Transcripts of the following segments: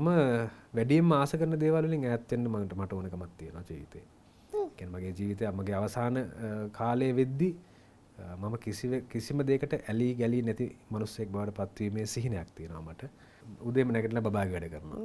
මම වැඩියෙන් ආස කරන දේවල්ලින් ඈත්වෙන්න මට මට ඕනකමක් තියෙනවා ජීවිතේ. කියන්නේ මගේ ජීවිතය මගේ අවසාන කාලයේ වෙද්දි මම කිසිම දෙයකට ඇලී ගැලී නැති මිනිස්සෙක් බවට පත්වීමේ සිහිනයක් තියෙනවා මට. උදේම නැගිටලා බබා වැඩ කරනවා.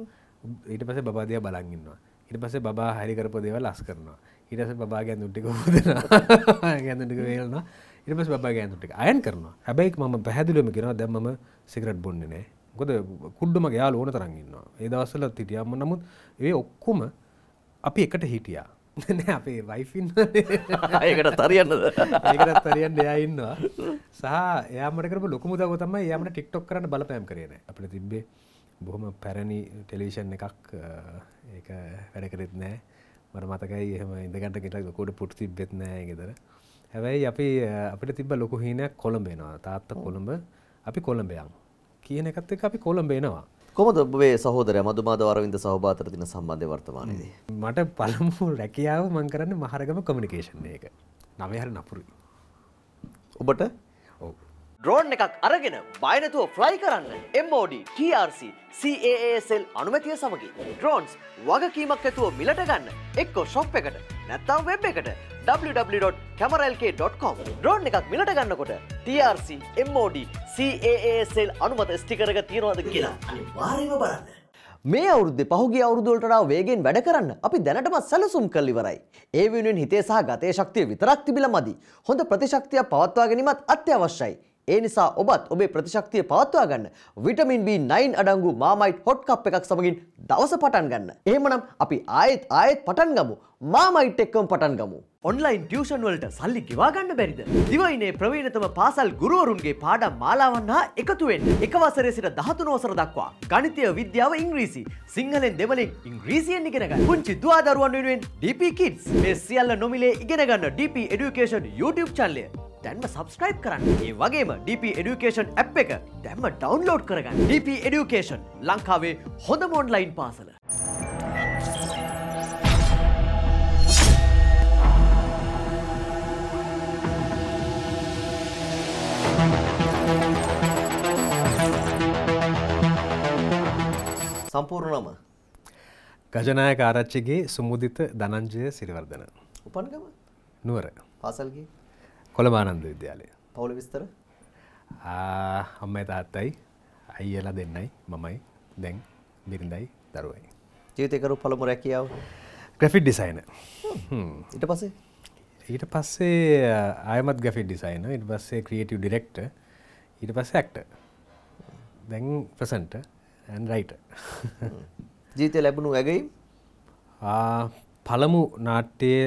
ඊට පස්සේ බබා දිහා බලන් ඉන්නවා. ඊට පස්සේ බබා හරි කරපු දේවල් අස් කරනවා. ඊට පස්සේ බබා ගැඳුම් ටික හොදනවා. ගැඳුම් ටික වේලනවා. ඊට පස්සේ බබා ගැඳුම් ටික අයන් කරනවා. හැබැයි මම පැහැදිලිවම කියනවා දැන් මම සිගරට් බොන්නේ නැහැ. ගොද කුඩ්ඩම ගයා ඕන තරන්ගන්නවා ඒ දවස්සල තිටියම නමුත් ඒ ඔක්කොම අපි එකට හිටියා අපේ වයිෆන් ඒකට තරියන්න ඒකටත් තරියන්න එයඉන්නවා සහ යාමටක ලොකම දව තම යමට ටික්ටොක් කරන්න බලපෑම් කරන අපට තිබ්බේ බොහොම පැරණි ටෙලිවිෂන් එකක් ඒ වැඩ කරෙත් නෑ මට මතකයි එහම ඉදගට ගෙට කොට පුට් තිබෙත් නෑ ගෙදර හැබැයි අපි අපිට තිබ ලොකු හිනයක් කොළඹේනවා තාත්ත කොළඹ අපි කොළඹයන් කියන එකත් එක්ක අපි කොළඹේනවා. කොහොමද ඔබේ සහෝදරයා මදුමාද වරවින්ද සහෝබා අතර තියෙන සම්බන්ධය වර්තමානයේදී? මට පළමු රැකියාව මම කරන්නේ මහරගම කොමියුනිකේෂන් එක. නවය හරි නපුරුයි. ඔබට ඔව්. ඩ්‍රෝන් එකක් අරගෙන බයනතුව ෆ්ලයි කරන්න MOD TRC CAASL අනුමැතිය සමගින් ඩ්‍රෝන්ස් වගකීමක් ඇතුව මිලට ගන්න එක්කෝ ෂොප් එකට නැත්තම් වෙබ් එකට www.කැමරල්ක.com ඩ්‍රෝන් එකක් මිලට ගන්නකොට TRC MOD CAASL අනුමත ස්ටිකරක තියෙනවද කියලා අනිවාර්යයෙන්ම බලන්න මේ අවුරුද්දේ පහුගිය අවුරුදුවලටා වේගෙන් වැඩ කරන්න අපි දැනටමත් සැලසුම් කළ ඉවරයි. ඒ වෙනුවෙන් හිතේ සහ ගතේ ශක්තිය විතරක් තිබිලා මදි. හොඳ ප්‍රතිශක්තියක් පවත්වා ගැනීමත් අත්‍යවශ්‍යයි. ඒ නිසා ඔබත් ඔබේ ප්‍රතිශක්තිය පවත්වා ගන්න විටමින් B9 අඩංගු මාමයිට් හොට් කප් එකක් සමගින් දවස පටන් ගන්න. එහෙමනම් අපි ආයෙත් ආයෙත් පටන් ගමු. මාමයිට් එක්කම පටන් ගමු. ඔන්ලයින් ටියෂන් වලට සල්ලි ගෙවා ගන්න බැරිද? දිවයිනේ ප්‍රවීණතම පාසල් ගුරුවරුන්ගේ පාඩම් මාලාවන් හා එකතු වෙන්න. එක වසරේ සිට 13 වසර දක්වා ගණිතය, විද්‍යාව, ඉංග්‍රීසි, සිංහලෙන් දෙමළෙන් ඉංග්‍රීසියෙන් ඉගෙන ගන්න. පුංචි දුවා දරුවන් වෙනුවෙන් DP Kids මේ සියල්ල නොමිලේ ඉගෙන ගන්න DP Education YouTube channel එක දැන්ම සබස්ක්‍රයිබ් කරන්න ඒ වගේම DP එඩියුකේෂන් ඇප් එක දැන්ම ඩවන්ලෝඩ් කරගන්න DP එඩියුකේෂන් ලංකාවේ හොඳම ඔන්ලයින් පාසල සම්පූර්ණම ගජනායක ආරච්චිගේ සුමුදිත දනංජය සිරිවර්ධන උපන්ගම නුවර පාසල්ගේ කොළමානන්ද විද්‍යාලය පවුල විස්තර අම්මයි තාත්තයි අයියලා දෙන්නයි මමයි දැන් බිරිඳයි දරුවයි ජීවිතයකරු පළමු රැකියාව ග්‍රෆිට් ඩිසයින ඊට පස්සේ ඊට පස්සේ ආයමත් ග්‍රෆිට් ඩිසයින ඉට පස්සේ ක්‍රියටව ඩිරෙක්ට ඊට පස්ස ඇක්ට දැන් ප්‍රසන්ට ඇන් රයිට ජීතය ලැබුණු ඇගයි පළමු නාට්‍යයේ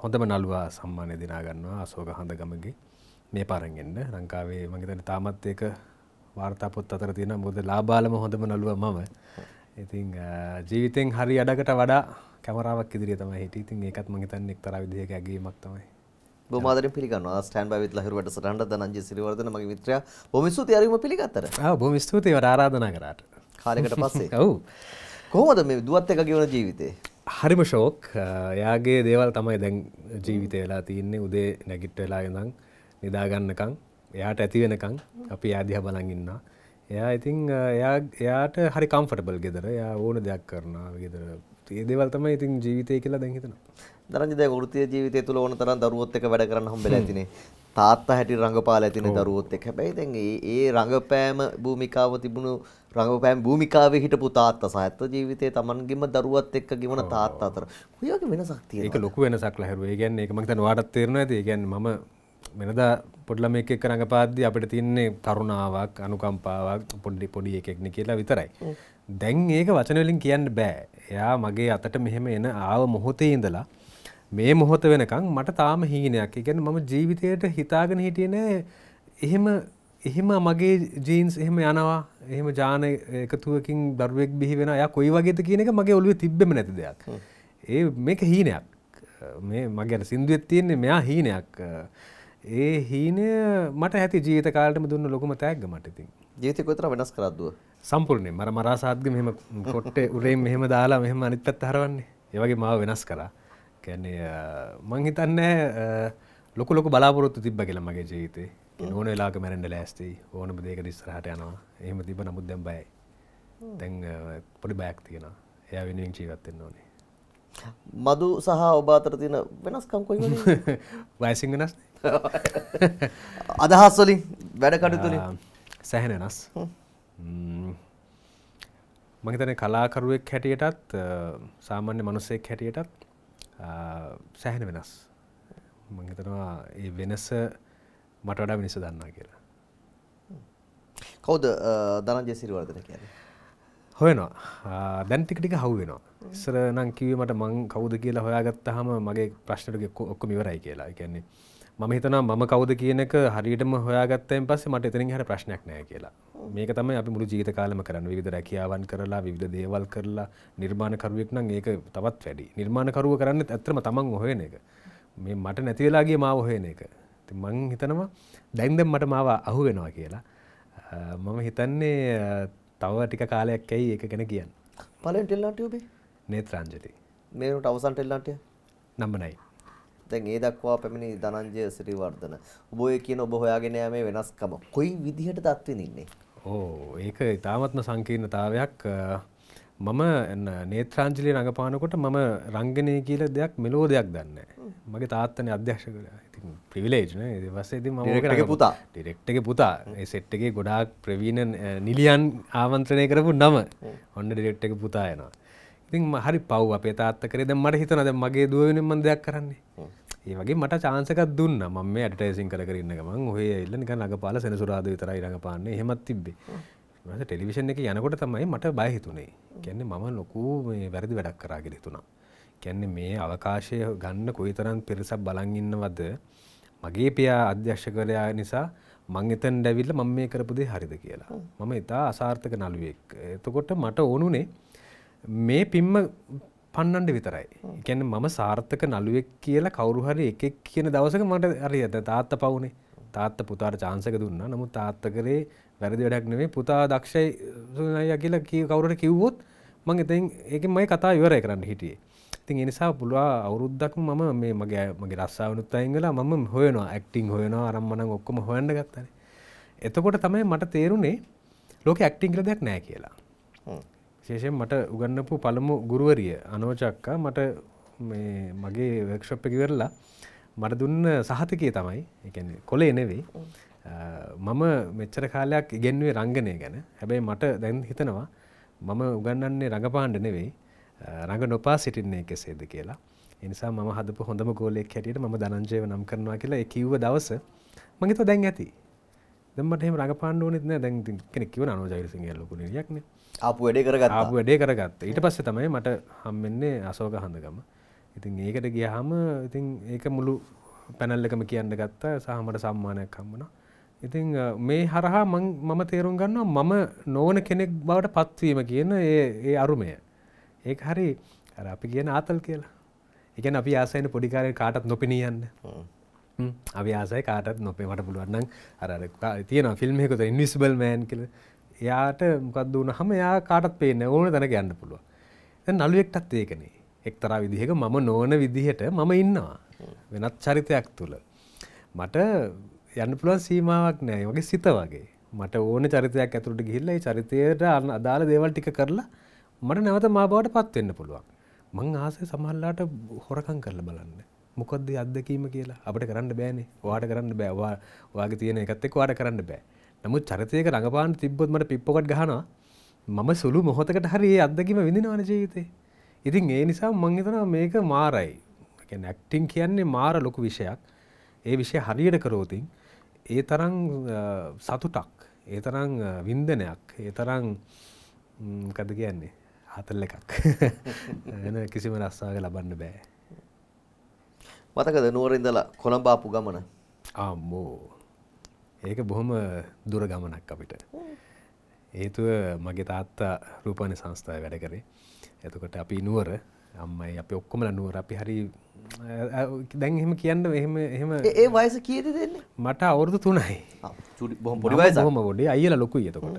හොඳම නළුවා සම්මානය දිනාගන්නවා අසෝක හඳ ගමගේ මේ පරගෙන්න්න ලංකාවේ මගේතන තාමත් ඒක වාර්තාපොත් අතර තියෙන මුද ලාබාලම හොඳම නළුව මම ඉතිං ජීවිතෙන් හරි අඩකට වඩා කැමරාවක් ඉදිරිය තමයි හිට ඉතින් ඒකත් මගේතන් එක්තර විදිහක ඇගීමක් තමයි බොමාදර පිගන්න ස්ටන් බවිත් ලහිරට සටන්ට දනජ සිරිවර්ධන මගේ මිත්‍ර බොමිස්තුති අරීම පිළිගත්තර බොම ස්තුතිව ආරාධනා කරාට කාලෙකට පස්සේ ඔවු කොහොමද මේ දුවත් එක ගෙවන ජීවිතේ හරිම ශෝක් යාගේ දේවල් තමයි දැන් ජීවිත වෙලා තියන්නේ උදේ නැගිට් වෙලා ඉඳන් නිදාගන්නකං එයාට ඇති වෙනකං අපි යාදිහ බලන් ඉන්නා එයා ඉතින් එයාට හරි කම්ෆටබල් ගෙදර යා ඕන දෙයක් කරනවා ගෙදර ඒ දේවල් තමයි ඉතින් ජීවිතය කියලා දැන් හිතනවා දරන්ජ දැන් වෘත්තීය ජීවිතය තුල ඕන තරම් දරුවොත් එක්ක වැඩ කරන්න හම්බෙලා ඇතිනේ තාත්තා හැටි රඟපාල ඇතින දරුවොත් එක් හැබැයි දැන් ඒ රඟපෑම භූමිකාව තිබුණු රඟපෑම් භූමිකාවේ හිටපු තාත්තා සහත්ත ජීවිතේ Tamanගෙම දරුවත් එක්ක ගෙවන තාත්තා අතර කොහොමද වෙනසක් තියෙන්නේ ඒක ලොකු වෙනසක් ලහැරුවේ ඒ කියන්නේ ඒක මම හිතන්නේ වාටත් තේරෙනවා ඇති ඒ කියන්නේ මම වෙනදා පොඩි ළමෙක් එක්ක රඟපාද්දී අපිට තියන්නේ කරුණාවක් අනුකම්පාවක් පොඩි පොඩි එකෙක්නේ කියලා විතරයි දැන් ඒක වචන වලින් කියන්න බෑ එයා මගේ අතට මෙහෙම එන ආව මොහොතේ ඉඳලා මේ මොහොත වෙනකන් මට තාම හීනයක්. ඒ කියන්නේ මම ජීවිතේට හිතාගෙන හිටියේ නෑ එහෙම එහෙම මගේ ජීන්ස් එහෙම යනවා. එහෙම ජාන එකතුවකින් දරුවෙක් බිහි වෙනවා. එයා කොයි වගේද කියන එක මගේ ඔළුවේ තිබ්බෙම නැති දෙයක්. ඒ මේක හීනයක්. මේ මගේ අර සින්දුවෙත් තියෙන්නේ මෙයා හීනයක්. ඒ හීනය මට ඇති ජීවිත කාලෙටම දුන්න ලොකුම තෑග්ග මට ඉතින්. ජීවිතේ කොතර වෙනස් කරද්දුව? සම්පූර්ණයෙන් මර මරාසාද්ග මෙහෙම කොට්ටේ උරෙන් මෙහෙම දාලා මෙහෙම අනිත් පැත්ත හරවන්නේ. ඒ වගේ මාව වෙනස් කරා. කැනේ මංහිතන්න ලොක ලොක බලාපොරොත්තු තිබ්බ කියල මගේ ජීවිතේ ඕන වෙලාක මැරෙන්ඩ ලෑස්ති ඕන දේක දිස්සරහට යනවා එහෙම තිබ නමුත් දැම් බයි තැන් පොඩි බෑක් තියෙන එයා වෙනුවෙන් ජීවත්තෙන් ඕනේ මදු සහ ඔබ අතර තියෙන වෙනස්කම් කොයි වයසිං වෙනස් අදහස් වලින් වැඩ කඩුතුලින් සැහැන වෙනස් මහිතන කලාකරුවෙක් හැටියටත් සාමාන්‍ය මනුස්සෙක් හැටියටත් සැහෙන වෙනස් මංහිතනවා ඒ වෙනස මට වඩා මිනිස දන්නා කියලා කවුද දනජය සිරිවර්ධන කියන හොයනවා දැන්තිකටික හව්වෙනවා ඉස්සර නං කිවේ මට මං කවුද කියලා හොයාගත්ත හම මගේ ප්‍රශ්නටක ඔක්කොම ඉවරයි කියලා කියන්නේ මම හිතනා මම කවුද කියනක හරියටම හොයාගත්තයෙන් පස්සේ මට එතනින් හැර ප්‍රශ්නයක් නෑ කියලා. මේක තමයි අපි මුළු ජීවිත කාලෙම කරන්න. විවිධ රැකියාවන් කරලා විවිධ දේවල් කරලා නිර්මාණකරුවෙක් නම් ඒක තවත් වැඩි. නිර්මාණකරුව කරන්නේ ඇත්තම තමන් හොයන එක. මේ මට නැති වෙලා ගිය මාව හොයන එක. ඉතින් මං හිතනවා දැන් දැන් මට මාව අහු වෙනවා කියලා. මම හිතන්නේ තව ටික කාලයක් ඇයි ඒක ගැන කියන්න. පළවෙනි ටෙල්ලාන්ටිය ඔබේ? නේත්‍රාංජලි. මේකට අවසන් ටෙල්ලාන්ටිය? නම්බ 9. දැන් ඒ දක්වා පැමිණි ධනංජය සිරිවර්ධන. ඔබ ඔය කියන ඔබ හොයාගෙන යෑමේ වෙනස්කම කොයි විදිහටද අත්විඳින්නේ? ඕ ඒක ඉතාමත්ම සංකීර්ණතාවයක් මම නේත්‍රාංජලි රඟපානකොට මම රංගනය කියල දෙයක් මෙලෝ දෙයක් දන්න මගේ තාත්තන අධ්‍යක්ෂක ප්‍රවිලේජ්න වස්සේද ම පුතා ඩිරෙක්ටගේ පුතා සෙට්ටගේ ගොඩාක් ප්‍රවීණ නිලියන් ආවන්ත්‍රණය කරපු නම ඔන්න ඩිරෙක්ටක පුතා යනවා ඉතින් හරි පව් අපේ තාත්ත කරේ දැන් මට හිතනවා දැන් මගේ දුව වෙනුවෙන් මම දෙයක් කරන්නේ. ඒ වගේ මට chance එකක් දුන්නා. මම මේ ඇඩ්වර්ටයිසින් කර කර ඉන්න ගමන් ඔය ඇවිල්ලා නිකන් අගපාල සෙනසුරාදා විතරයි රඟපාන්නේ. එහෙමත් තිබ්බේ. ඊට ටෙලිවිෂන් එකේ යනකොට තමයි මට බය හිතුනේ. කියන්නේ මම ලොකු මේ වැරදි වැඩක් කරා කියලා හිතුණා. කියන්නේ මේ අවකාශය ගන්න කොයිතරම් පිරිසක් බලන් ඉන්නවද මගේ පියා අධ්‍යක්ෂකවරයා නිසා මං එතන දැවිල්ලා මම මේ කරපු දේ හරිද කියලා. මම ඉතා අසාර්ථක නළුවෙක්. එතකොට මට ඕනුනේ මේ පිම්ම පන්නන්ඩ විතරයි ගැන මම සාර්ථක නළුවෙක් කියලා කවරුහරි එකෙක් කියන දවසක මට අරියද තාත්ත පවුනේ තාත්ත පුතාට චාන්සක දුන්න නමු තාත්ත කරේ වැරදි වැඩක් නෙවේ පුතා දක්ෂයි සුනය කියලා කිය කවුරට කිව්වොත් මං එතින් ඒක මයි කතා ඉවරය කරන්න හිටියේ ඉතින් එනිසා පුළුවා අවුරුද්දක් මම මේ මගේ මගේ රස්සාාවනුත් අයිංගලා මම හොයනවා ඇක්ටිං හොයනවා අරම්මනං ඔක්කොම හොයන්න ගත්තන එතකොට තමයි මට තේරුණේ ලෝක ඇක්ටිං කර දෙයක් නෑ කියලා ශේෂයෙන් මට උගන්නපු පළමු ගුරුවරිය අනෝචක්කා මට මගේ වක්ෂප් එක වෙරලා මට දුන්න සහතකය තමයි එකන කොලේ නෙවෙයි මම මෙච්චර කාලයක් ඉගෙන්වේ රංගනය ගැන හැබැයි මට දැන් හිතනවා මම උගන්නන්නේ රඟපාණ්ඩ නෙවෙයි රඟ නොපා සිටින්නේ කෙසේද කියලා එනිසා ම හදපු හොඳම ගෝලෙක් හැටියට ම දනංජයව නම් කරනවා කියලා කිව්ව දවස මගේත දැන් ඇති දෙමට එම රඟපාණ්ඩුවනෙත්න දැන් කෙනෙක්ව අනෝජයසිගේ ලොකුණියක්නේ අප වැඩේ කරගත් අප වැඩේ කරගත්ත ඊට පස්සේ තමයි මට හම්වෙන්නේ අසෝක හඳගම ඉතින් ඒකට ගියහම ඉතින් ඒක මුළු පැනල් එකම කියන්න ගත්තා සහමට සම්මානයක් හම්බුණා ඉතින් මේ හරහා මම තේරුම් ගන්නවා මම නෝන කෙනෙක් බවට පත්වීම කියන ඒ අරුමය ඒක හරි අපි කියන ආතල් කියලා එකන අපි ආසයන පොඩිකාරය කාටත් නොපිණියන්න අව්‍යසය කාටත් නොපේ මට පුළුවන්න අර තියෙන ෆිල්ම් එකක ඉන්විස්බල් මෑන් කියලා එයාට මොකක්ද වුණ හම යා කාටත් පේන ඕන තැන ගැන්න පුළුව නළුවෙක්ටත් ඒකනේ එක්තරා විදිහක මම නෝන විදිහට මම ඉන්නවා වෙනත් චරිතයක් තුළ මට යන්න පුළුවන් සීමාවක් නෑ වගේ සිත වගේ මට ඕන චරිතයක් ඇතුළට ගිහිල්ලා ඒ චරිතයට අන්න අදාළ දේවල් ටික කරලා මට නැවත මා බවට පත් වෙන්න පුළුවන් මං ආසේ සමහරලාට හොරකම් කරලා බලන්න මොකද්ද අත්දැකීම කියලා අපිට කරන්න බෑනේ ඔයාට කරන්න බෑ ඔයා ඔයාගේ තියෙන එකත් එක්ක ඔයාට කරන්න බෑ නමුත් චරිතයක රඟපාන්න තිබ්බොත් මට පිප්පොකට ගහනවා මම සුළු මොහොතකට හරි ඒ අත්දැකීම විඳිනවන ජීවිතේ. ඉතින් ඒ නිසා මං හිතනවා මේක මාරයි. නැක්ටිං කියන්නේ මාර ලොකු විෂයක්. ඒ විෂය හරියට කරෝතින් ඒ තරම් සතුටක්, ඒ තරම් වින්දනයක්, ඒ තරම් මොකද කියන්නේ? හතල් එකක්. වෙන කිසිම රස්සාවක ලබන්න බෑ. මතකද නුවර ඉඳලා කොළඹ ආපු ගමන? ආම්මෝ. ඒක බොහොම දුර ගමනක් අපිට. ඒතුව මගේ තාත්තා රූපණ සංස්ථාව වැඩ කරේ. එතකොට අපි නුවර අම්මයි අපි ඔක්කොමල නුවර අපි හරි දැන් එහෙම කියන්න එහෙම එහෙම ඒ වයස කීයද දෙන්නේ? මට අවුරුදු 3යි. චුටි බොහොම පොඩි වයසක්. බොහොම පොඩි අයියලා ලොකුයි එතකොට.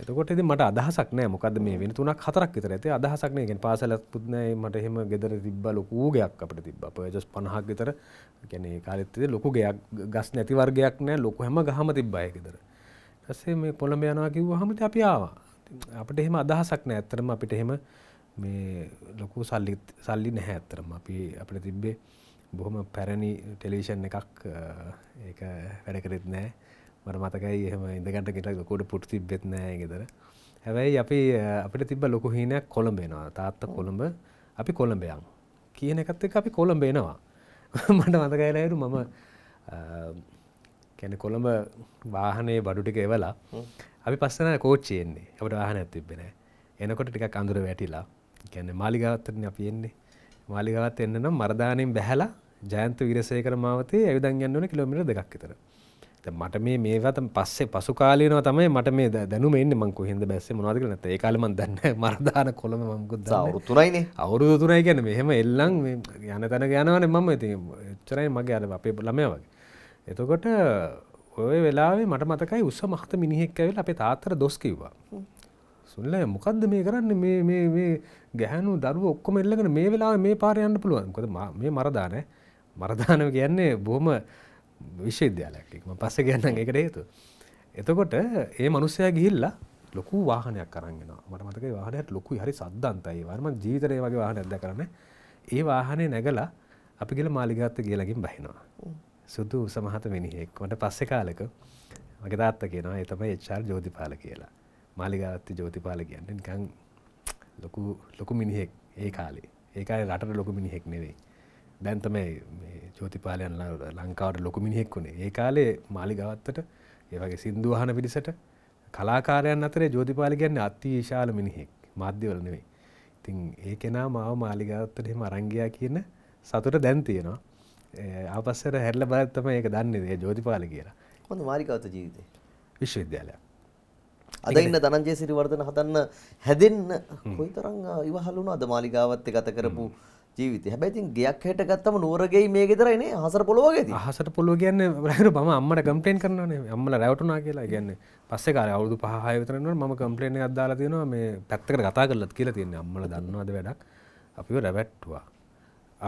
එතකොට ඉතින් මට අදහසක් නෑ මොකද්ද මේ වෙන තුනක් හතරක් විතර ඇති අදහසක් නෑ කියන්නේ පාසලකුත් නෑ මට එහෙම ගෙදර තිබ්බා ලොකු ගෙයක් අපිට තිබ්බා පර්ජස් 50ක් විතර කියන්නේ කාලෙත් ලොකු ගෙයක් ගස් නැති වර්ගයක් නෑ ලොකු හැම ගහම තිබ්බා ඒ ගෙදර ඊට පස්සේ මේ පොළඹ යනවා කිව්වහම ඉතින් අපි ආවා අපිට එහෙම අදහසක් නෑ ඇත්තටම අපිට එහෙම මේ ලොකු සල්ලි සල්ලි නැහැ ඇත්තටම අපි අපිට තිබ්බේ බොහොම පැරණි ටෙලිවිෂන් එකක් ඒක වැඩ කරෙත් නෑ මට මතකයි එහම ඉඳගට ගෙට කොට පුට්ති බෙත්නෑ ගෙදර හැබැයි අපි අපිට තිබ ලොකු හිනයක් කොළඹේනවා තාත්ත කොළඹ අපි කොළඹයම් කියන එකත් එක අපි කොළඹේනවා මට මතකයිනයරු මම කැන කොළඹ වාහනේ බඩුටික එවලා අපි පස්සන කෝච්චයෙන්නේ අපට වාහන ඇතිබෙන එනකොට ටිකක් අඳුර වැටිලා ගැන මාලිගවත්තරන අපි එන්නේ මාලිගවත් එන්න නම් මරදානෙන් බැහැලා ජයන්ත විරසය කර මාවතේ ඇවිදන් යන්නන කිලමිට දෙක්තර මට මේ මේවත පස්සේ පසු කාලයනවා තමයි මට මේ දැනුම එන්න මංකු හිද බැස්ස මොනාදක නැත ඒ කාලම දන්න මරදාන කොළම මංකුද අවරුතුරයින අවුරුදු තුරයි ගැන මෙහෙම එල්ලං යන තැන ගැනවන මම ඉති චරයි මගේ අද අපේ ලමය වගේ එතකොට ඔය වෙලාවේ මට මතකයි උස මහත මිනිහෙක්කඇවල් අපේ තාත්තර දොස් කිව්වා සුල්ල මොකක්ද මේ කරන්න මේ ගැහැනු දරුව ඔක්කොම එල්ලගෙන මේ වෙලා මේ පාරයන්න පුළුවන් කොද මේ මරදානෑ මරදානව කියන්නේ බොහම විශ්වවිද්‍යාලයක් ම පස්ස ගන්න එකට හේතු. එතකොට ඒ මනුස්සය ගිල්ලා ලොකු වාහනයක් කරන්න මට මතක වාහනයට ලොකු හරි සද්ධන්තයි වර්ම ජීතරය වගේ වාහන ඇද කරන ඒ වාහනය නැගලා අපි ගිල මාලිගත්ත කියලකින් බහිනවා. සුදු සමහත මිනිහෙක් මට පස්සෙ කාලක මගේ තාත්ත කියෙනවා එතම එච්චාර් ජෝතිපාල කියලා මාලිගත්ත ජෝතිපාල කියන්න නිකං ලොකු ලොකු මිනිහෙක් ඒ කාලේ ඒකාල රට ලොකු මිනිහෙක් නෙවෙයි දැන්තමයි ජෝතිපාලයන් ලංකාවට ලොකුමිනිෙක්ුණේ ඒ කාලේ මාලිගවත්තට ඒවගේ සින්දුවහන පිරිසට කලාකාරයන් අතරේ ජෝතිපාලි ගැන්න අත්ති විශාල මිනිහෙක් මධ්‍යවල නෙවෙයි ඉතින් ඒ කෙනා මාව මාලිගවත්තට එම අරංගයා කියන සතුට දැන්තියනවා ආපස්සර හැරල බලත්තම ඒක දන්නේ දේ ජෝතිපාල කියලා හොඳ මාරිකවත ජීවිතය විශ්වවිද්‍යාලයක් අදඉන්න දනන්ජය සිරිවර්ධන හදන්න හැදෙන්න කොයි තරං ඉවහලුණ අද මාලිගාවත්ත ගත කරපු ජීවිත හැබැයි ඉතින් ගයක් හැට ගත්තම නුවර ගෙයි මේ ගෙදර එනේ හසර පොළොව වගේ ඉතින් හසර පොළොව කියන්නේ මම අම්මට කම්ප්ලේන් කරනවානේ අම්මලා රැවටුණා කියලා කියන්නේ පස්සේ කාලේ අවුරුදු 5 6 විතර වෙනකොට මම කම්ප්ලේන් එකක් දාලා තියෙනවා මේ පැත්තකට කතා කරලත් කියලා තියෙනවා අම්මලා දන්නවද වැඩක් අපිව රැවට්ටුවා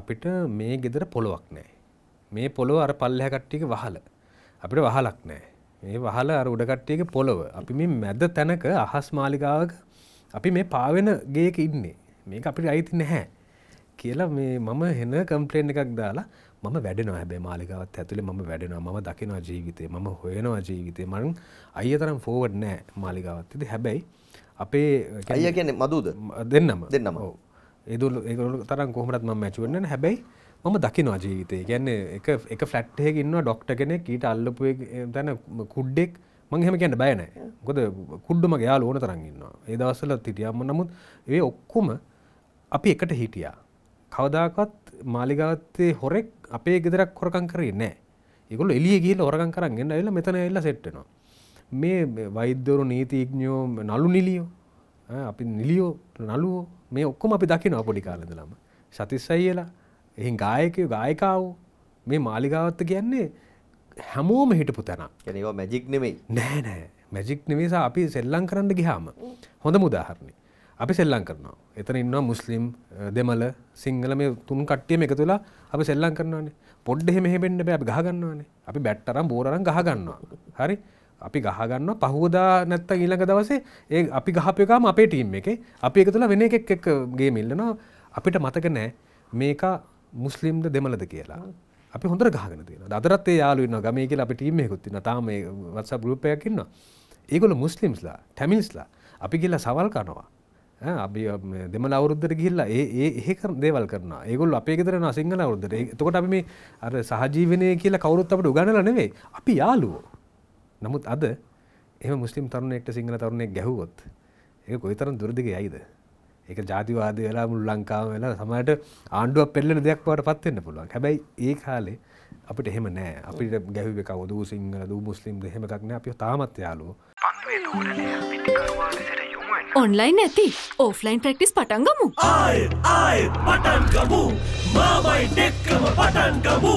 අපිට මේ ගෙදර පොළොවක් නැහැ මේ පොළොව අර පල්ලෙහා කට්ටියක වහල අපිට වහලක් නැහැ මේ වහල අර උඩ කට්ටියක පොළොව අපි මේ මැද තැනක අහස් මාලිගාවක අපි මේ පාවෙන ගේක ඉන්නේ මේක අපිට අයිති නැහැ කියලා මේ මම හෙන කම්පලේන් එකක් දාලා මම වැඩෙනවා හැබේ මාලිකවත් ඇතුළේ මම වැඩෙනවා මම දකිනවා ජීවිතේ මම හොයනවා ජීවිතේ මං අයිය තරම් ෆෝවඩ් නෑ මාලිකාවත් ඉති හැබැයි අපේ අයිය කියන්නේ මදුද දෙන්නම දෙන්නම ඒදුල් ඒගොල්ලෝ තරම් කොහොමදත් මම මැච් වෙන්නේ නැහැ හැබැයි මම දකිනවා ජීවිතේ කියන්නේ එක එක ෆ්ලැට් එකක ඉන්නවා ડોක්ටර් කෙනෙක් ඊට අල්ලපු තැන කුඩ්ඩෙක් මං එහෙම කියන්න බය නැහැ මොකද කුඩ්ඩම ගෑලු ඕන තරම් ඉන්නවා ඒ දවස්වල හිටියා නමුත් ඒ ඔක්කොම අපි එකට හිටියා කවදාකත් මාලිගාත්තේ හොරෙක් අපේ ගෙදරක් හොරකං කරේ නෑ එකගොල එලිය ගිහිල හොරකං කරන්න එන්න එල මෙතන එල්ල සෙට්ටනවා මේ වෛද්‍යවරු නීතිීඥෝ නලු නිලියෝ අපි නිලියෝ නලුවෝ මේ ඔක්කොම අපි දකිනවා පොඩි කාලදලම සතිස්සයියලා එහි ගායකයෝ ගායකාවෝ මේ මාලිගාවත්ත කියන්නේ හැමෝම හිටපු තැනක් ඒවා මැජික් නෙමෙයි නෑ නෑ මැජික් නෙමේසා අපි සෙල්ලං කරන්න ගිහාම හොඳ මුදාහරණේ අපි සෙල්ලං කරනවා එතන ඉන්නවා මුස්ලිම් දෙමල සිංහල මේ තුන් කට්ටියම එක තුලා අපි සෙල්ලං කරනවානේ පොඩ්ඩ එහෙම හෙබෙන්න්න බෑ අපි ගහගන්නවානේ අපි බැට්ටරම් බෝරරම් ගහගන්නවා හරි අපි ගහගන්න පහුවදා නැත්ත ඊළඟ දවසේ ඒ අපි ගහපයකාම අපේ ටීම් එක අපි එක තුළ වෙන එකක් එක්ගේ මිල්ලනවා අපිට මතක නෑ මේක මුස්ලිම්ද දෙමලද කියලා අපි හොඳ ගහන තින අදරත් යාලුන්න ගමේ කියලා අපි ටීම් එකකුත්තින තාම වත්ස බරුපයක්කින්න ඒගොල මුස්ලිම්ස්ලා ටැමිල්ස්ලා අපි කියලා සවල් කනවා අපි දෙමල අවුරුද්දර ගිහිල්ලා ඒ ඒක දේවල් කරන ඒගොල් අපේ ගෙදරන සිංහල අවුරුද්දර එතකොට අපි මේ අර සහජීවනය කියලා කවුරුත් අපට උගන්නලා නෙවෙයි අපි යාළුවෝ නමුත් අද එහෙම මුස්ලිම් තරුණයෙක්ට සිංහල තරුණයෙක් ගැහුවොත් ඒක කොයිතරම් දුරදිග යයිද ඒක ජාතිවාදී වෙලා මුළු ලංකාවම වෙලා සමහරට ආණ්ඩුවක් පෙරලෙන දෙයක් වඩටපත් වෙන්න පුළුවන්. හැබැයි ඒ කාලේ අපිට එහෙම නෑ. අපිට ගැහුවේ කවුද? ඌ සිංහලද? ඌ මුස්ලිම්ද? එහෙම එකක් නෑ. අපි තාමත් යාළුවෝ. පන්වේ දෝරණය පිටිකර ඔන්ලයින් ඇති ඕෆ්ලයින් ප්‍රක්ටිස් පටන්ගමු ආය ආය පටන්ගමු මාමයි නෙක්කම පටන්ගමු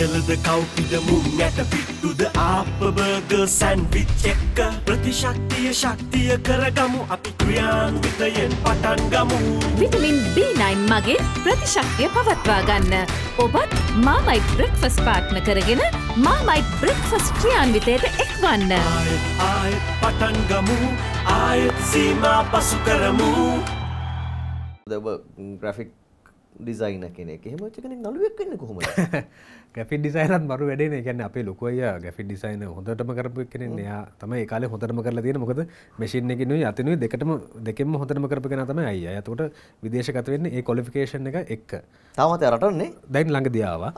කඩලද කව්පිට මුං ඇට පිට්ටුද ආපබර්ග සැන්විච් එක්ක ප්‍රතිශක්තිය ශක්තිය කරගමු අපි ක්‍රියාන්විතයෙන් පටන් ගමු විටමින් B9 මගේ ප්‍රතිශක්තිය පවත්වා ගන්න ඔබත් මාමයි බ්‍රෙක්ෆස් පාට්න කරගෙන මාමයි බ්‍රෙක්ෆස් ක්‍රියාන්විතයට එක්වන්න ආයෙත් පටන් ගමු ආයෙත් සීමා පසු කරමු The graphic ඩිසයින කෙනෙක් එහෙම වෙච්ච කෙනෙක් නළුවෙක් වෙන්නේ කොහොමද? ග්‍රැෆික් ඩිසයිනරත් මරු වැඩේනේ. ඒ කියන්නේ අපේ ලොකු අයියා ග්‍රැෆික් ඩිසයින හොඳටම කරපු කෙනෙක් නේ. එයා තමයි ඒ කාලේ හොඳටම කරලා තියෙන්නේ. මොකද මැෂින් එකකිනුයි අතිනුයි දෙකටම දෙකෙන්ම හොඳටම කරපු කෙනා තමයි අයියා. එතකොට විදේශගත වෙන්නේ ඒ ක්වොලිෆිකේෂන් එක එක්ක. තාමත් එයා රටන්නේ? දැන් ළඟදී ආවා.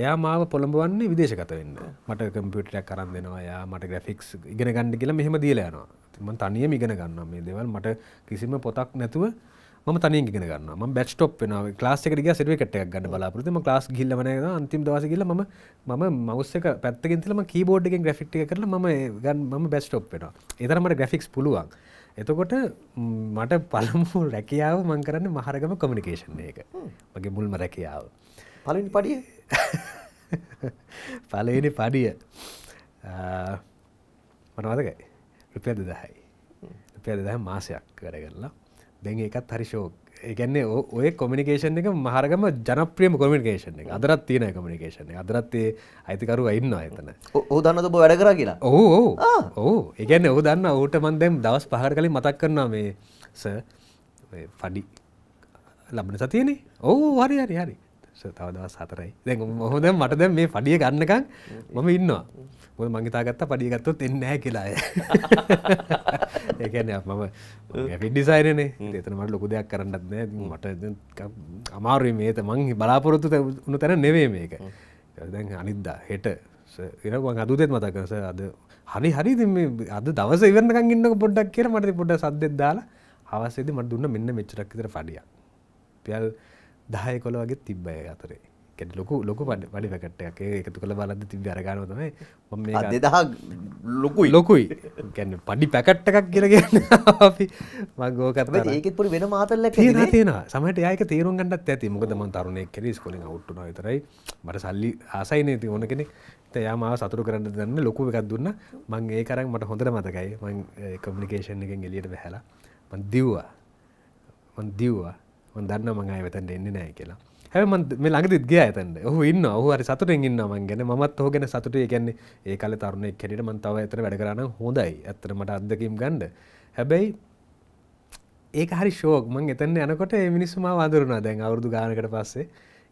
එයා මාව පොළඹවන්නේ විදේශගත වෙන්න මට කම්පියුටරයක් කරන් දෙනවා යා මට ග්‍රෆික්ස් ඉගෙන ගන්න කියලා මෙහෙම දීලා යනවා. මම තනියම ඉගෙන ගන්නවා මේ දේවල් මට කිසිම පොතක් නැතුව ම තනින් ගෙන ගන්න ම බැච් ටොප් වෙන ලාස්සක ග සටිකට එකක් ගන්න බලාපොරතිම ලාස් ගිල්ලවන අන්තිම දවාසගල ම ම මවස්සක පැත්තගින්තලම කීබෝඩ්ගෙන් ග්‍රෆිට්ි කරල ම ගන් ම බැස් ටොප් වෙන එතරමට ග්‍රෆික්ස් පුළුවන් එතකොට මට පළමු රැකියාව මං කරන්න මහරගම කොමිනිකේෂන් එක මගේ මුල්ම රැකියාව පලින් පඩිය පලනි පඩිය මනවදකයි රුපියද දහයි රුපියද දහ මාසයක් කරගල්ලා දැන් ඒකත් හරිශෝක් ඒගැන්නේ ඔය කොමිනිකේෂන් එක මහරගම ජනප්‍රියම කොමිනිකේෂන් එක අදරත් තියෙන කොමිනිකේෂන් අදරත්තේ අයිතිකරු අඉන්න ඇතන ඕ දන්න ඔබ වැඩ කර කියලා ඕ ඕ ඒගැන්න ඔහු දන්න ඌට මන්දැම් දවස් පහර කලින් මතක් කරනවා මේ ස පඩි ලබන සතියනේ ඔහු හරි හරි හරි තවදවස් හතරයි දැ හොද මට දැ මේ පඩිය ගන්නකං මම ඉන්නවා මො මංගතාගත්ත පඩියගත්තොත් එන්නෑ කියලාය ඒකන මම පිඩිසායනේ තන මට ලොකු දෙයක් කරන්නත් නෑ මට අමාරුයි මේත මං බලාපොරොත්තු උුණු තැන නෙවේ මේක දැන් අනිද්දා හෙට එනක් අදුතෙත් මතකස අද හරි හරි අද දවස ඉවරන්නකං ඉන්න පොඩ්ඩක් කියර මට පොඩ සද්දෙක් දාලා හවසේද මට දුන්න මෙන්න මෙච්චරක්කිතර පඩිය පියල් දහය කොළ වගේ තිබ්බය අතරේ කැට ලොකු ලොකු පට පඩි පැකට්ටයක් එකතු කළ බලද තිබ අරගනතම දෙදහ ලොකුයි ලොකුයි ගැන්න පඩි පැකට්ටකක් කියරගන්න අපි මගෝකත ඒක පුර වෙන මාතල්ල තියෙන තියෙන සමට යක තේරුම් ගන්නත් ඇති මොක දම තරුණය කෙරෙ ස්කොලින් අවුට්ටුන විතරයි මට සල්ලි ආසයිනය ති ඕන කෙනෙක් යාම සතුර කරන්න දන්න ලොකු එකක් දුන්න මං ඒ කරක් මට හොඳර මතකයි මං කොමිකේෂන් එකෙන් එලියට බැහලා මන් දව්වා මන් දව්වා දන්න මඟයි වෙතන්ට එන්න නෑ කියලා හැම ළඟදිත් ගිය ඇතන්ට ඔහු ඉන්න ඔහුහරි සතුරෙන් ඉන්න මං ගැන මත් හෝගෙන සතුට ගැන්නේ ඒ කල තරුණෙක් කෙනට මන්තාව ඇතර වැඩ කරන්න හොඳයි ඇතරමට අදකම් ගණ්ඩ හැබැයි ඒක හරි ශෝක් මං එතන්න යනකොට මිනිස්සුම වඳරුණා දැන් අවුරදු ගානකට පස්සේ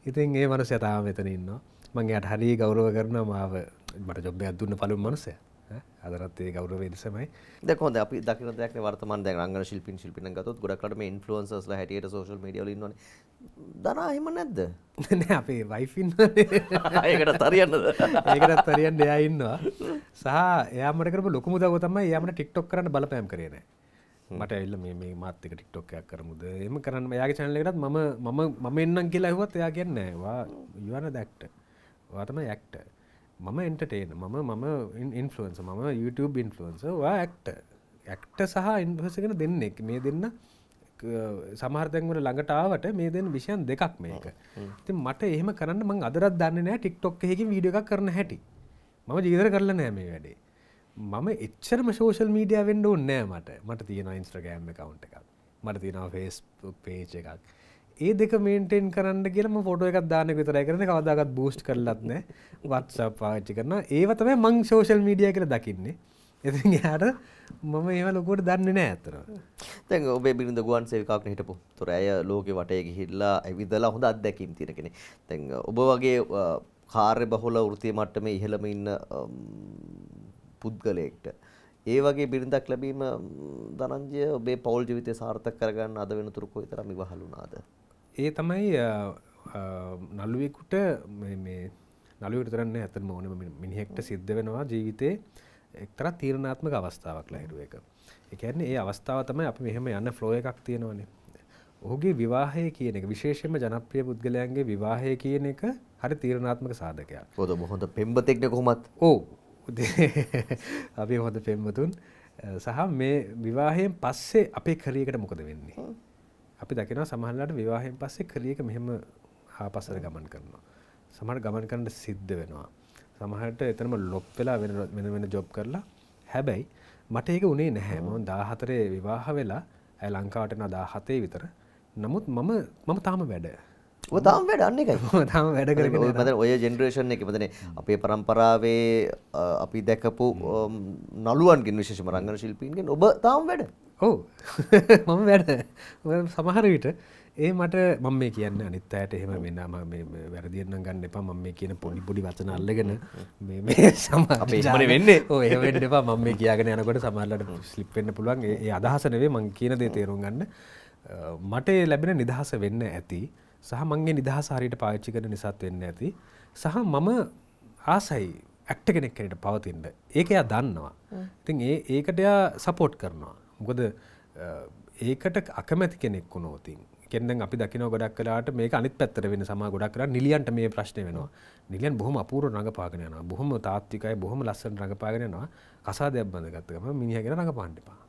ඉතින් ඒ මනස යතාව මෙතන ඉන්නවා මං යට හරි ගෞරව කරන මාව මට ජොබ්බයක් දුන්න පලුම් මනසය අදරත් ඒ ගෞරව වෙනසමයි දකොද අපි දකින දෙයක් වර්තමාන දැන් රංගන ශිල්පීන් ශිල්පීන් ගත්තොත් ගොඩක්කට මේ ඉන්ෆ්ලුවෙන්සර්ස්ලා හැටියට සෝෂල් මීඩියා වල ඉන්නවනේ දනා එහෙම නැද්ද නෑ අපේ වයිෆ් ඉන්නවනේ ඒකටත් හරියන්නද ඒකටත් හරියන්න එයා ඉන්නවා සහ එයා මට කරපු ලොකුම උදව්ව තමයි එයා මට ටික්ටොක් කරන්න බලපෑම් කරේ නෑ මට ඇල්ල මේ මාතක ටික්ටොක්යක් කරමුද එම කරන්න යාගේ චැනලකටත් මම මම මම එන්නම් කියලා ඇහුවත් එයා කියන්නේවා යවන දැක්ට වාතම ඇක්ට මම එන්ටටේන මම මම ඉන්ෆලුවන්ස මම YouTube ඉන්ෆලුවන්ස ඇක්ට ඇක්ට සහ ඉන්පසගෙන දෙන්නෙක් මේ දෙන්න සමාර්තැන්වට ළඟටාවට මේ දෙන්න විෂයන් දෙකක් මේක ති මට එහම කරන්න මං අදරත් දන්න නෑ ටික්ටොක් එකක වීඩිය එකක් කරන හැටි මම ජීතර කරල නෑ මේ වැඩේ මම එච්චරම සෝෂල් මීඩිය වෙන්ඩ ඕන්නෑ මට මට තියෙන ඉන්ස්ට්‍රගෑම් කවන්් එකක් මට තියෙනවා ෆේස් පේච එකක් ඒ දෙක මේන්ටෙන් කරන්න කියලම ෆොට එකක් දාන විතරයි කරන කවදාගත් බූස්් කරලත්න වත්සා පාච්චි කරන ඒවතම මං ශෝෂල් මීඩිය කර දකින්නේ එති යාට මම ඒව ලොකුවට දන්න නෑ ඇතර තැන් ඔබේ බිරිඳ ගුවන් සේවිකාක් හිටපු තුර ඇය ලෝකෙ වටය ගිහිල්ලා ඇවිදලා හොඳ අත්දැකීම් තිරකෙන තැන් ඔබ වගේ කාර්ය බහුල වෘතිය මට්ටම ඉහළම ඉන්න පුද්ගලයෙක්ට ඒ වගේ බිරිඳක් ලැබීම දනංජය ඔබේ පවල් ජවිතය සාර්ථක කරගන්න අද වෙනතුරකොයි තරමි වහලුනාද ඒ තමයි නල්ලුවෙකුට නලුවට තරන්න ඇතම ඕන මිනිහෙක්ට සිද්ධ වෙනවා ජීවිතය එක්තර තීරණාත්මක අවස්ථාවක් ලහිරුව එක එකන්නේ ඒ අවස්ථාව තමයි අපි මෙහෙම යන්න ෆ්ලෝ එකක් තියෙනවනේ ඔහුගේ විවාහය කියන එක විශේෂම ජනප්‍රිය පුද්ගලයන්ගේ විවාහය කියන එක හරි තීරණාත්මක සාධකයක් හොද හොඳ පෙම්බතෙක්න කොමත් ඕ අපි හොඳ පෙම්බතුන් සහ මේ විවාහයෙන් පස්සේ අපේ කරියකට මොකද වෙන්නේ අපි දකිනවා සමහරලාට විවාහයෙන් පස්සේ කලියක මෙහෙම ආපස්සට ගමන් කරනවා. සමහර ගමන් කරන්න සිද්ධ වෙනවා. සමහරට එතනම ලොප් වෙලා වෙන වෙන වෙන ජොබ් කරලා හැබැයි මට ඒක උනේ නැහැ. මම 14 විවාහ වෙලා ඇය ලංකාවට එන 17 විතර. නමුත් මම මම තාම වැඩ. ඔය තාම වැඩ අන්න එකයි. තාම වැඩ කරගෙන ඉන්නවා. මතන ඔය ජෙනරේෂන් එකේ මතනේ අපේ પરම්පරාවේ අපි දැකපු නළුවන්ගෙන් විශේෂම රංගන ශිල්පීන්ගෙන් ඔබ තාම වැඩ. ඕ මම වැඩ සමහරවිට ඒ මට මම මේ කියන්න අනිත් අයට එහෙම වෙනම වැරදින්න ගන්න එපා මම මේ කියන පොඩි පොඩි වචන අල්ලගෙන මේ සමන වෙන්න ඒට එපා මම මේ කියගෙන යනකොට සමල්ලට ස්ලිප් වෙන්න පුළුවන් ඒ අදහසනවේ මං කියන දේ තේරුම් ගන්න මට ලැබෙන නිදහස වෙන්න ඇති සහ මංගේ නිදහස හරියට පාච්චි කරන නිසාත් වෙන්න ඇති සහ මම ආසයි ඇක්ට කෙනෙක් කෙනට පවතින්න ඒක එයා දන්නවා ඉතින් ඒ ඒකටයා සපෝට් කරනවා මොකද ඒකට අකමැති කෙනෙක් වුණෝතින් කෙන්දෙන් අපි දකින ගොඩක් කලාට මේ අනිත් පැත්තර වෙන සම ගොඩක් කර නිලියන්ට මේ ප්‍රශ්න වෙනවා නිලියන් බොහොම අපූර රඟපාගෙනයන බොහොම තාත්තිකයි බොහොම ලස්සන රඟපාගෙනවා කසා දෙයක් බඳගත්තකම මිනිහගෙන රඟපාන්න එපා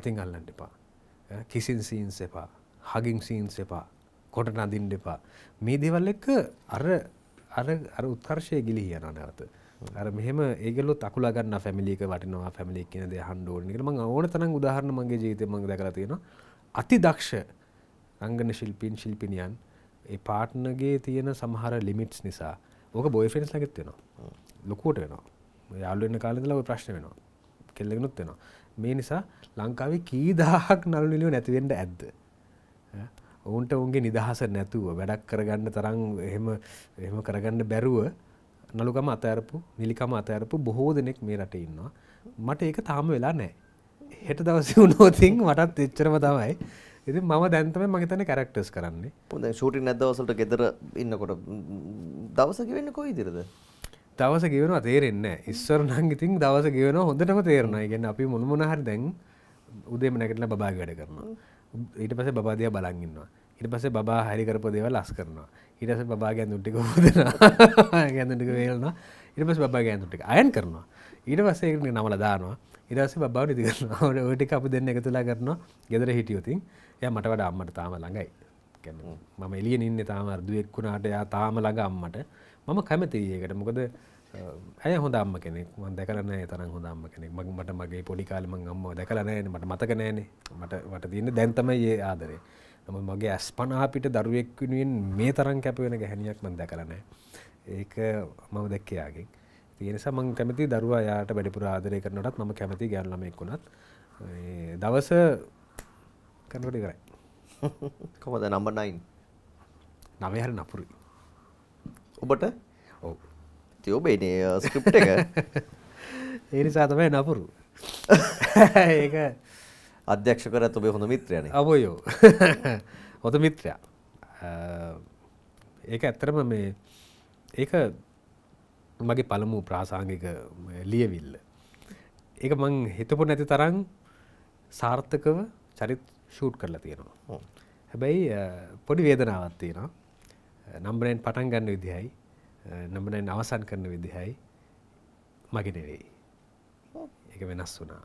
අතින් අල්ලන්න එපා කිසින් සීන්ස් එපා හගින් සීන්ස් එපා කොට නදින්න එපා මේ දේවල් එක අර අර අර උත්කර්ෂය ගිලිහියන නැවත අර මෙහම ඒගලො තකුලාගන්න ෆැමිලික වටනවා ෆැමිලි කියන දෙ හන්ඩෝනිකම ඕන තන උදාහරණ මගේ ජීතම දැකරතියෙන අති දක්ෂ රංගන ශිල්පීන් ශිල්පිනියන් ඒ පාට්නගේ තියෙන සමහර ලිමිට්ස් නිසා ඕක බොයිෆෙන්ස් ලගත් වෙනවා ලොකුවට වෙනවා යාලුවන්න කාලදල ප්‍රශ්න වෙනවා කෙල්ලගෙනුත් වෙනවා මේ නිසා ලංකාවේ කී දාහක් නළුනිලිය නැතිවෙන්ට ඇද්ද ඔවුන්ට ඔුන්ගේ නිදහස නැතුව වැඩක් කරගන්න තරම් එහෙම එහෙම කරගන්න බැරුව නළුගම අතඇරපු නිලිකම අතඇරපු බොහෝ දෙනෙක් මේ රට ඉන්නවා මට ඒක තාම වෙලා නෑ හෙට දවස වුණෝතින් මටත් එච්චරම තමයි ඉති මම දැන්තම මගතන කරක්ටස් කරන්නේ පොද ෂටි නැදවසට ගෙදර ඉන්නකොට දවස වෙන්න කොයි දිරද දවස ගෙවන තේරෙන්න ඉස්සර නංගිතින් දවස ගෙවන හොඳටම තේරෙන ගෙන අපි මුොමුණහර දැන් උදේම නැකටල බාග වැඩ කරනවා ඊට පස බාධය බලන්ගන්නවා ඉට පස බා හරිකරප දේව ලස් කරනවා ඉටස බා ගැඳුටික හදන ගැඳටික වේලන ඉටපස බා ගැඳුටික අයන් කරනවා ඊට පසේකට නමල දානවා ඉරස බව නිති කරන ටි අප දෙන්න එකතුලා කරනවා ගෙදර හිටියයොතින් ය මට වඩ අම්මට තාම ළඟයි මම එලිය ඉන්න තාම අර්දුවෙක්කුණාට යා තාම ළඟ අම්මට මම කැමතිඒකට මොකද ඇය හොඳ අම්ම කෙනෙක් ම දැකලනෑ තරම් හොඳ අම්ම කෙනෙක් මක් මට මගේ පොඩිකාලම අම්ම දැකලනෑන මට මතකනෑනේ මට වට තින්න දැන්තම ඒ ආදරේ නම මගේ ඇස් පනාපිට දරුවෙක් වෙනුවෙන් මේ තරම් කැපවෙන ගැහැනියක් මන් දැකලනෑ. ඒක මම දැක්කයාගෙන් තියෙනසා මං කැමති දරුවා යායට වැඩිපුර ආදරය කරනටත් මම කැමති ගැල්ලමෙක් වුණත් දවස කනට කරයි. කොමද නම්බනයින් නවහර නපුරු. ඔබට ඔව තියඔබේනේ ස්කප්ට uh, එක ඒනිසා තමයි නපුරු ඒක අධ්‍යක්ෂ කරත් ඔබේ හොඳ මිත්‍රයන අවයෝ හොඳ මිත්‍රයා ඒක ඇත්තරම මේ ඒක මගේ පළමු ප්‍රාසාංගික ලියවිල්ල ඒක මං හිතපු නැති තරං සාර්ථකව චරිත් ෂූට් කරලා තියෙනවා හැබැයි පොඩි වේදනාවත් තියෙනවා නම්බරෙන් පටන් ගන්න විදිහයි නම්බරෙන් අවසන් කරන විදිහයි මගේ නෙවෙයි ඒක වෙනස් වුණා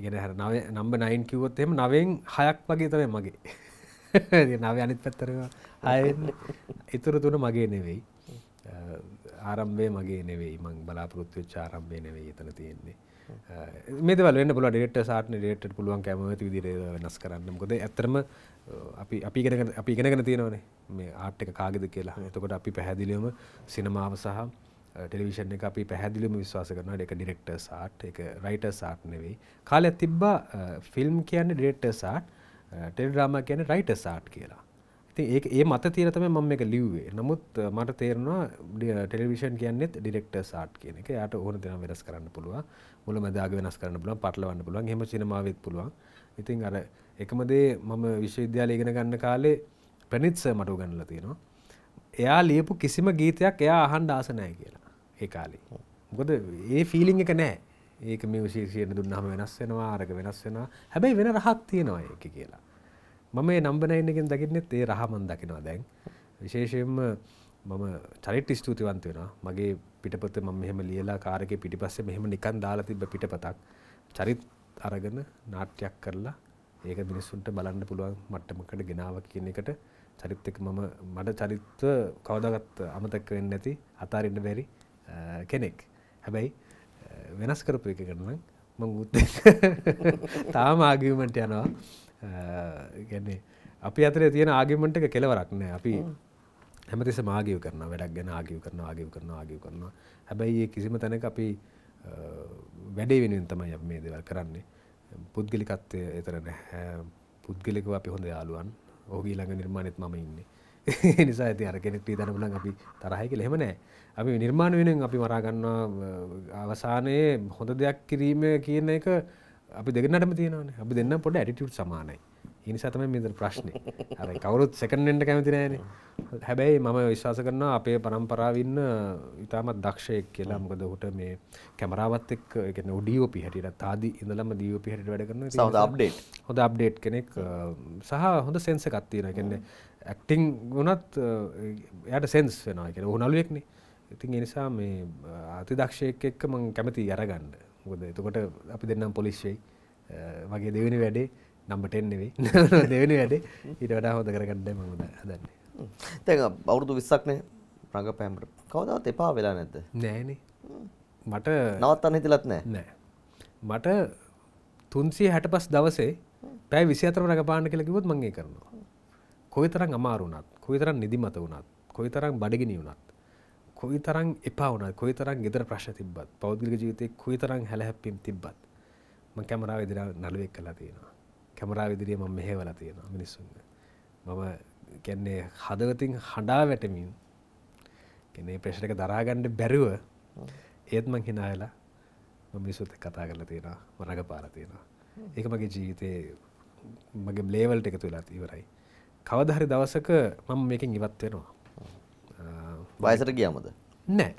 ඉගෙන හර නව නම්බ නයින් කිවොත් එම නවෙන් හයක් වගේ තමයි මගේ නව අනිත් පැත්තරවා අයන්න ඉතුරු තුන මගේ නෙවෙයි ආරම්භය මගේ නෙවෙයි මං බලාපොරොත්තු චාරම්භය නෙවෙයි එතන තියෙන්නේ මේදවල පුල ඩේට සාටන ඩේට පුළුවන් කැමති දිර වෙනස් කරන්න කොද ඇතරම අපි අපි ගෙන අපි ඉගෙනගෙන තියෙනවනේ මේ ආට්ක කාගෙද කියලා එතකොට අපි පැහැදිලියම සිනමාව සහ ටෙලිවිෂන් එක අපි පැහැදිලිම විශවාස කරන එක ඩිරෙක්ටර් සාට් එක රයිට සාට් නෙවෙයි කාල ඇතිබ්බා ෆිල්ම් කියන්න ඩිරෙක්ටර් සාට් ටෙල්රාම කියන රයිට සාට් කියලා ඉති ඒ ඒ මත තීරතම මම එක ලිව්වේ නමුත් මට තේරෙනවා ටෙලිවිෂන් කියන්නෙත් ඩිරෙක්ටර් සාට් කියන එක යට ඕන දෙනම් වෙනස් කරන්න පුළුවන් මුල මදාග වෙනස් කරන්න පුළුවන් පටලවන්න පුළුවන් හෙම සිනමාවෙත් පුළුවන් ඉතින් අර එකමදේ මම විශ්වවිද්‍යාලය ඉගෙන ගන්න කාලේ ප්‍රනිත්ස මට උගන්නලා තියෙනවා එයා ලියපු කිසිම ගීතයක් එයා අහන්ඩ ආසනෑ කියලා ඒකාලේ මොකද ඒ ෆිලිං එක නෑ ඒක මියසිසියට දුන්නහම වෙනස් වෙනවා අරක වෙනස් වෙනවා හැබැයි වෙන රහක් තියෙනවා ඒක කියලා මම මේ නම්බනයින්නකින් දකින්නෙත් ඒ රහමන් දකිනවා දැන් විශේෂයෙන්ම මම චරිට ස්තුතිවන්ත වෙනවා මගේ පිටපත මම මෙහෙම ලියලා කාරකේ පිටිපස්සේ මෙහෙම නිකන් දාලා තිබ්බ පිටපතක් චරිත අරගෙන නාට්‍යයක් කරලා ඒක මිනිස්සුන්ට බලන්න පුළුවන් මට්ටමකට ගෙනාව කියන එකට චරිත් එක මම මට චරිත්ව කවදාවත් අමතක වෙන්නේ නැති අතාරින්න බැරි කෙනෙක් හැබැයි වෙනස් කරපු එක කරනම් මං උත් තාම ආගිමට යනවා ගැන්නේ අපි අතර තියෙන ආගිමට එක කෙලවරක්නෑ අපි හැමතිස මාගිව කරන වැඩක් ගැන ආගිව කරන ආගිව කරන ආගිව කරනවා හැබැයි ඒ කිසිම තැනක අපි වැඩේ වෙනෙන් තමයි අප මේ දෙවල් කරන්නේ පුද්ගලිකත්වය එතර නැහැ පුද්ගලිකව අපි හොඳ යාලුවන් ඔහුගේ ළඟ නිර්මාණයත් මම ඉන්නේ නිසා ඇති අර කෙනෙක් දන පුලන් අපි තරහයක ලෙමනෑ අපි නිර්මාණ වෙනෙන් අපි මරාගන්නවා අවසානයේ හොඳ දෙයක් කිරීම කියන එක අපි දෙගන්නටම තියෙනවන අපි දෙන්න පොඩ ඇටිටුට් සමානයි ඉනිසාතම මිදර ප්‍රශ්නය අර කවරුත් සැකන්ඩට කැමතිනෑන හැබැයි මම විශ්වාස කරන්න අපේ පරම්පරාවන්න ඉතාමත් දක්ෂයක් කියලා මොකද හොට මේ කැමරාවත් එක් එකන ඩියෝපි හැටියට තාද ඉඳලම දියෝපි හැට වැඩ කරන හොඳ අප්ඩේට් හොඳ අප්ඩේට් කෙනෙක් සහ හොඳ සෙන්ස කත්තින කෙන්නේ ඇක්ටිං වනත් එයට සෙන්ස් වෙනවා කියෙන හුනලුවෙක්න ඉතින් එනිසා මේ අති දක්ෂයක එක්ක මං කැමති අරගන්න ගොද එතකොට අපි දෙන්නම් පොලිස්්ෂයි වගේ දෙවෙනි වැඩේ නම්බටෙන්නෙවෙයි දෙවෙනි වැඩේ ඊට වඩා හොද කරගන්න මද හදන්නේ තැ අවුරුදු විස්සක්නේ රඟ පැම්ට කවදාවත් එපා වෙලා නැද නෑන මට නවත් අන්න හිතිලත් නෑ නෑ මට තුන්සිය හැට පස් දවසේ පැයි විසිතර රඟපාන්න කෙලකිවොත් මංගේ කරනවා කොයිතරම් අමාරු වුණත් කොයිතරම් නිදිමත වුණත් කොයිතරම් බඩගිනි වුණත් කොයිතරම් එපා වුණත් කොයිතරම් ගෙදර ප්‍රශ්න තිබ්බත් පෞද්ගලික ජීවිතේ කොයිතරම් හැලහැප්පීම් තිබ්බත් මම කැමරාව ඉදිරියට නළුවෙක් කරලා තියෙනවා කැමරාව ඉදිරියේ මම මෙහෙවලා තියෙනවා මිනිස්සුන්ට මම කියන්නේ හදවතින් හඬා වැටමින් කියන්නේ ප්‍රෙෂර් එක දරා ගන්න බැරුව ඒත් මං hina වෙලා මම මිනිස්සුත් එක්ක කතා කරලා තියෙනවා මම රඟපාලා තියෙනවා ඒක මගේ ජීවිතේ මගේ ලේවල්ට එකතු වෙලා ඉවරයි කවදහරි දවසක මම මේකින් ඉවත් වෙනවා වයසට ගියමද නෑ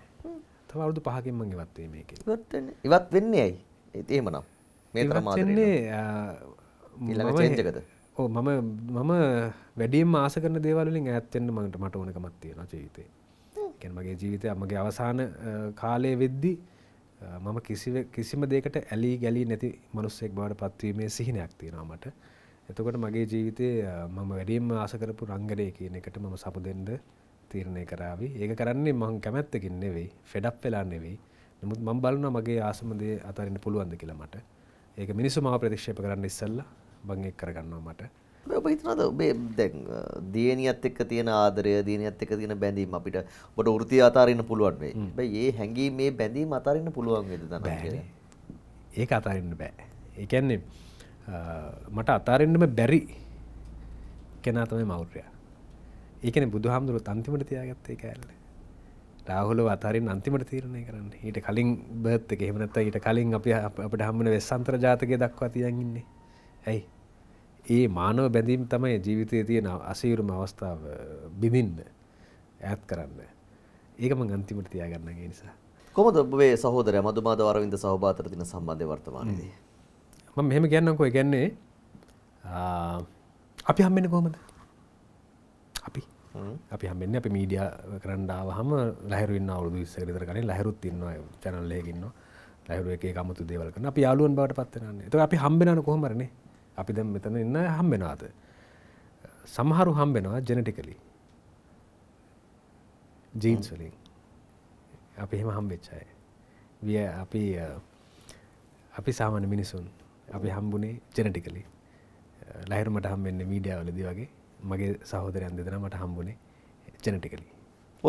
තව අවුරුදු පහකින් මං ඉවත් වෙයි මේකෙන් ඉවත් වෙන්නේ ඉවත් වෙන්නේ ඇයි ඒත් එහෙමනම් මේ තරම් ආදරේ ඊළඟ චේන්ජ් එකද ඔව් මම මම වැඩියෙන්ම ආස කරන දේවල් වලින් ඈත් වෙන්න මට මට ඕනකමක් තියෙනවා ජීවිතේ කියන්නේ මගේ ජීවිතය මගේ අවසාන කාලයේ වෙද්දී මම කිසි කිසිම දෙයකට ඇලී ගැලී නැති මිනිස්සෙක් බවට පත්වීමේ සිහිනයක් තියෙනවා මට එතකොට මගේ ජීවිතේ මම වැඩියම් ආසකරපු රංගනය කියන එකට මම සමුදෙන්ද තීරණය කරාවි ඒක කරන්නේ මං කැමැත්තකින් නෙවෙයි ෆෙඩක් වෙලා නෙවෙයි නමුත් මං බලන මගේ ආසමදේ අතරන්න පුළුවන්ද කියලා මට ඒක මිනිස්සු මා ප්‍රතික්ෂේප කරන්න ඉස්සල්ලා බං එක් කරගන්නවා මට ඔබ හිතනද ඔබේ දැන් දියණියත් එක්ක තියෙන ආදරය දියණියත් එක්ක තියෙන බැඳීම අපිට ඔබට වෘත්තිය අතාරින්න පුළුවන් වෙයි. හැබැයි ඒ හැඟීම් මේ බැඳීම අතාරින්න පුළුවන් වේද තමයි කියන්නේ. ඒක අතාරින්න බෑ. ඒ කියන්නේ මට අතාරෙන්න්නම බැරි කෙනා තමයි මෞර්යා ඒකන බුදුහාමුදුරුව අන්තිමට තියාගත්තේ කෑල්ල රාහුලව අතරින් අන්තිමට තීරණය කරන්න ඊට කලින් බර්ත් එක හෙමනත්ත ඊට කලින් අපි අපට හම්මන වෙස්සන්ත්‍ර ජාතකය දක්වා තියන්ගන්නේ ඇයි ඒ මානව බැඳීම් තමයි ජීවිතය තියෙන අසීරුම අවස්ථාව බිඳින්න ඇත් කරන්න ඒකම අන්තිමට තියාගන්න නිසා කොමද ඔබේ සහෝදරය මදුමාද වරවිද සහභාතර තින සම්බන්ධය වර්තමානයේදී ම මෙහෙම ගැන්නකො ගැන්නේ අපි හම්මෙන කොහොමද අපි අපි හමෙන් අපි මීඩිය කරන්ඩාව හම ලැහරුන්න අවුදු විස්සකරිතර කලින් ලැහරුත් ඉන්නවා චැනල්ලයකින්න ලැහරු එක කමතු දේවල්කන අපි යාලුවන් බට පත්වනන්නේ ත අපි හම්බෙනන කොහොමරනේ අපි දැම් මෙතන ඉන්න හම්බෙනවාද සමහරු හම්බෙනවා ජනටිකලි ජීන්ස්වලින් අපි එහෙම හම්බෙච්චාය විය අපි අපි සාමාන්‍ය මිනිසුන් අපි හම්බුනේ ජනටිකලි ලහිරුමට හම්බෙන්නේ මීඩියාවලදී වගේ මගේ සහෝදරයන් දෙදෙනා මට හම්බුනේ ජනටිකලි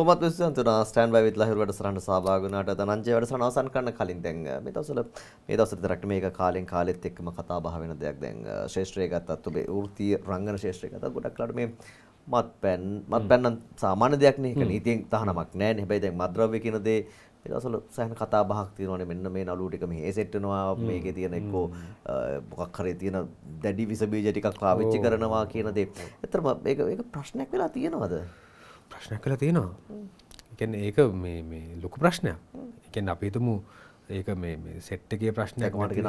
මත් විසන්තුන ස්ටන් විත් ලහිරුවට සරන්න සභාගනට දනංජයට සනසන් කන්න කලින් දැන් මේ දවසල මේ දවසට දරට මේක කාලෙන් කාලෙත් එක්ම කතා භාවන දෙයක් දැන් ශේෂත්‍රය ගත්තත් ඔබේ ෘතිය රංගන ශේෂත්‍රය ගත ගොඩක් ලට මේ මත් පැන් මත් පැන්නන් සාමාන දෙයක් නක නීතියෙන් තහනමක් නෑ හැබයි දැන් මද්‍රව්‍ය කියනදේ ඒ දවස්වල සෑහෙන කතා බහක් තියෙනවානේ මෙන්න මේ නළුව ටික මෙහෙ සෙට් වෙනවා මේකේ තියෙන එක්කෝ මොකක් හරි තියෙන දැඩි විස බීජ ටිකක් පාවිච්චි කරනවා කියන දේ. ඇත්තටම මේක මේක ප්‍රශ්නයක් වෙලා තියෙනවද? ප්‍රශ්නයක් වෙලා තියෙනවා. ඒ කියන්නේ ඒක මේ මේ ලොකු ප්‍රශ්නයක්. ඒ කියන්නේ අපි හිතමු ඒක මේ සෙට්ටගේ ප්‍රශ්නයක් මටගෙන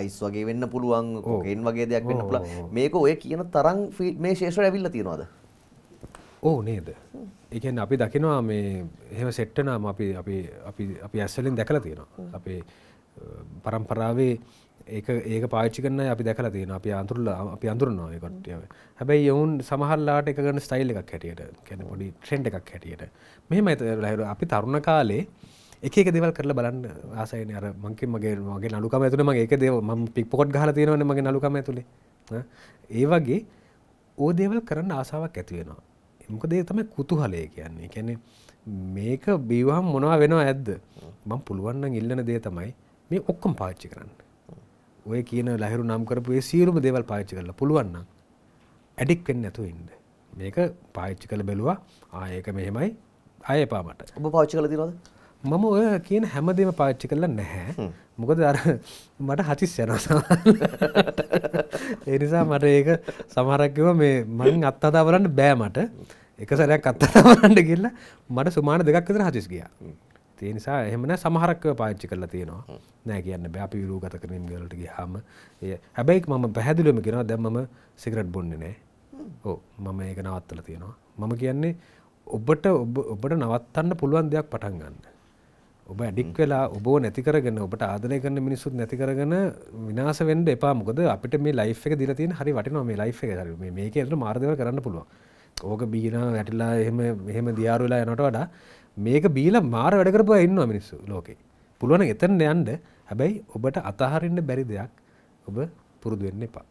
අයිස් වගේ වෙන්න පුළුවන් කොකෙන් වගේ දෙයක් වෙන්න පුළුවන් මේක ඔය කියන තරම් මේ ශේෂ්‍ර ඇවිල්ලා තියෙනවද ඕ නේද එකන් අපි දකිනවා මේ එහෙම සෙට්ටනාම අපි අපි ඇස්වලින් දැකල තියෙනවා අපේ පරම්පරාවේ ඒ ඒක පාච්චි කරන්න අපි දැකල තියෙන අපි අන්තුරල අපි අඳුරනවා කොට්ටියාව හැබැයි යවුන් සමහල්ලාට එකගන්න ස්ටයිල් එකක් හැටියට කැන පොඩි ට්‍රෙන්ඩ් එකක් හැටියට මෙහම ඇතර අපි තරුණ කාලේ එක දෙවල් කරලා බලන්න ආසයන අර මංකින් මගේ මගේ නලුකම ඇතුළ මගේ එක දේව ම පික්පොට් ගල තියෙනවන මගේ නලුකම ඇතුළේ ඒ වගේ ඕ දේවල් කරන්න ආසාවක් ඇතිවෙනවා මොකදේ තමයි කුතුහලය කියන්නේ කැනෙ මේක බීවහම් මොනවා වෙනවා ඇද්ද මං පුළුවන්න ඉල්ලන දේ තමයි මේ ඔක්කොම් පාච්චි කරන්න ඔය කියන ලහිරු නම් කරපුේ සීරුම දේවල් පාච්චි කරලා පුළුවන්න ඇඩික් වෙන්න ඇතු ඉන්න මේක පාච්චි කළ බැලවා ආයක මෙහෙමයි අය පාමට ඔබ පාච්චි කල තිරද මම ඔය කියන හැමදේම පාච්චි කරලා නැහැ මොකද අර මට හතිස් යනසා එනිසා මට ඒක සමරක්කව මේ මං අත්තාතාවරන්න බෑ මට එක සැරයක් අත්තතාවරන්න කියල්ල මට සුමාන දෙකක් විතර හතිස් ගියා. ඒ නිසා එහෙමන සමහරක්ව පාච්චි කරලා තියෙනවා නෑ කියන්න බැපි විරූගත කරීම ගලට ගියාම ඒ හැබැයි මම පැහැදිලිවම කියනවා දැන් මම සිගරට් බොන්නේ නෑ. ඔව් මම ඒක නවත්තලා තියෙනවා. මම කියන්නේ ඔබට ඔබට නවත්තන්න පුළුවන් දෙයක් පටන් ගන්න. ඔබ ඇඩික් වෙලා ඔබෝ නැති කරගෙන ඔබට ආදරය කරන මිනිස්සුත් නැති කරගෙන විනාශ වෙන්න එපා. මොකද අපිට මේ ලයිෆ් එක දීලා තියෙන හරි වටිනවා මේ ලයිෆ් එක. මේකේ ඇතුළේ මාර්ග දේවල් කරන්න පුළුවන්. ඕක බීන වැටලා එහෙම එහෙම දියාරුලා යනට වඩා මේක බීල මාර වැඩකරපු ඉන්නවා මිනිස්සු ලෝකේ පුළුවන එතන යන්ඩ හැබැයි ඔබට අතහරන්න බැරි දෙයක් ඔබ පුරුදු වෙන්න එපා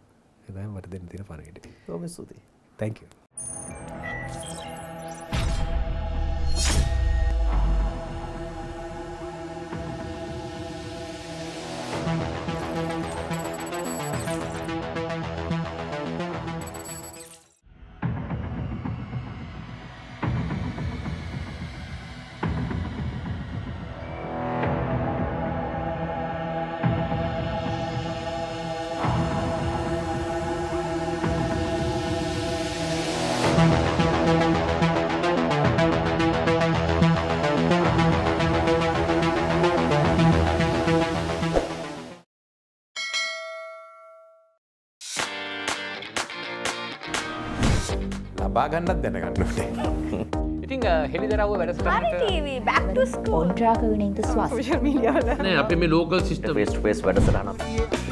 එදයි මට දෙන්න තින පණට ොම සූති තැක. Thank you. ලබාගන්නත් දැනගන්නට. ඉතිං හෙළිදරව වැඩසට ඔන්ට්‍රාක වනින්ත ස්වාශ මීඩිය අපේ මේ ලෝකල් සිිට වෙස්ට පේස් වැඩසරනවා.